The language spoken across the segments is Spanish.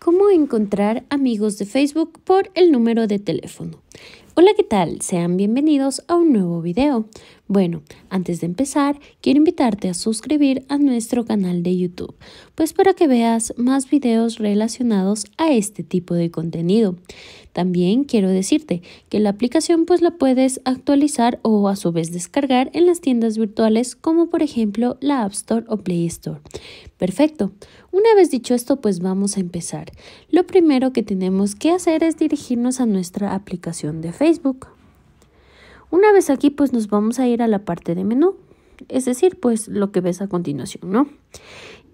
cómo encontrar amigos de Facebook por el número de teléfono. Hola, ¿qué tal? Sean bienvenidos a un nuevo video. Bueno, antes de empezar, quiero invitarte a suscribir a nuestro canal de YouTube, pues para que veas más videos relacionados a este tipo de contenido. También quiero decirte que la aplicación pues la puedes actualizar o a su vez descargar en las tiendas virtuales como por ejemplo la App Store o Play Store. Perfecto. Una vez dicho esto, pues vamos a empezar. Lo primero que tenemos que hacer es dirigirnos a nuestra aplicación de Facebook. Una vez aquí, pues nos vamos a ir a la parte de menú, es decir, pues lo que ves a continuación, ¿no?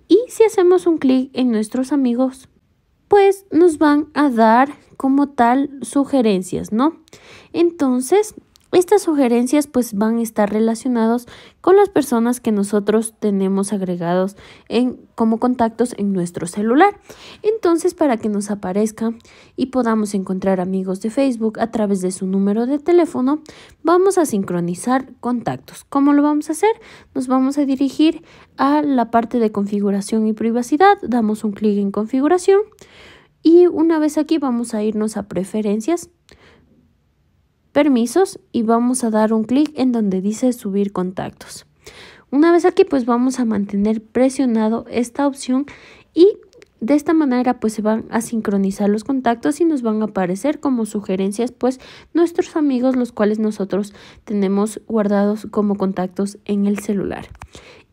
Y si hacemos un clic en nuestros amigos, pues nos van a dar como tal sugerencias, ¿no? Entonces, estas sugerencias pues van a estar relacionadas con las personas que nosotros tenemos agregados en, como contactos en nuestro celular. Entonces para que nos aparezca y podamos encontrar amigos de Facebook a través de su número de teléfono, vamos a sincronizar contactos. ¿Cómo lo vamos a hacer? Nos vamos a dirigir a la parte de configuración y privacidad, damos un clic en configuración y una vez aquí vamos a irnos a preferencias permisos y vamos a dar un clic en donde dice subir contactos. Una vez aquí pues vamos a mantener presionado esta opción y de esta manera pues se van a sincronizar los contactos y nos van a aparecer como sugerencias pues nuestros amigos los cuales nosotros tenemos guardados como contactos en el celular.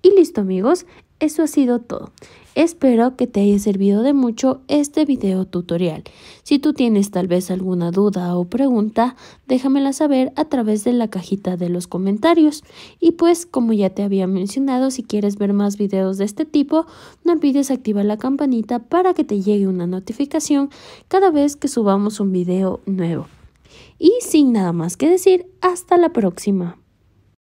Y listo amigos, eso ha sido todo. Espero que te haya servido de mucho este video tutorial. Si tú tienes tal vez alguna duda o pregunta, déjamela saber a través de la cajita de los comentarios. Y pues, como ya te había mencionado, si quieres ver más videos de este tipo, no olvides activar la campanita para que te llegue una notificación cada vez que subamos un video nuevo. Y sin nada más que decir, hasta la próxima.